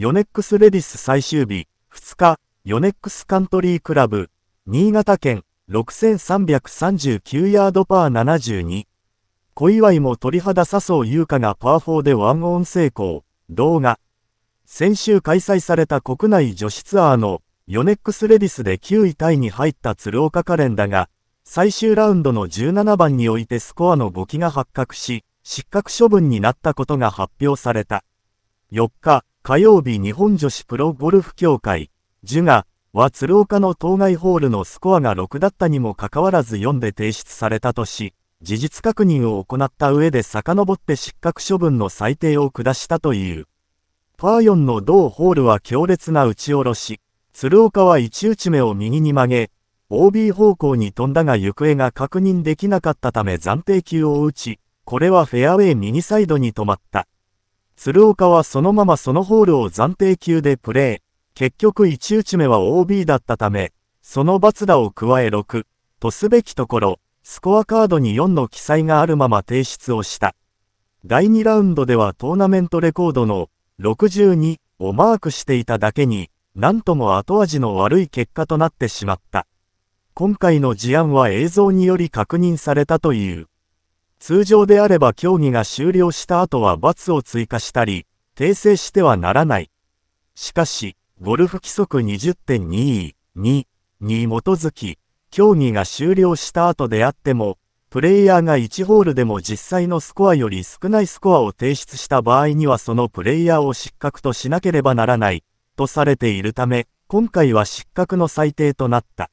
ヨネックスレディス最終日2日、ヨネックスカントリークラブ、新潟県6339ヤードパー72。小祝も鳥肌笹生優香がパー4でワンオン成功。動画。先週開催された国内女子ツアーのヨネックスレディスで9位タイに入った鶴岡カレンだが、最終ラウンドの17番においてスコアの5期が発覚し、失格処分になったことが発表された。4日、火曜日日本女子プロゴルフ協会、ジュガは鶴岡の当該ホールのスコアが6だったにもかかわらず4で提出されたとし、事実確認を行った上で遡って失格処分の裁定を下したという。パー4の同ホールは強烈な打ち下ろし、鶴岡は一打ち目を右に曲げ、OB 方向に飛んだが行方が確認できなかったため暫定球を打ち、これはフェアウェイ右サイドに止まった。鶴岡はそのままそのホールを暫定級でプレー。結局1打ち目は OB だったため、その罰打を加え6、とすべきところ、スコアカードに4の記載があるまま提出をした。第2ラウンドではトーナメントレコードの62をマークしていただけに、なんとも後味の悪い結果となってしまった。今回の事案は映像により確認されたという。通常であれば競技が終了した後は罰を追加したり、訂正してはならない。しかし、ゴルフ規則2 0 2 2に基づき、競技が終了した後であっても、プレイヤーが1ホールでも実際のスコアより少ないスコアを提出した場合にはそのプレイヤーを失格としなければならない、とされているため、今回は失格の裁定となった。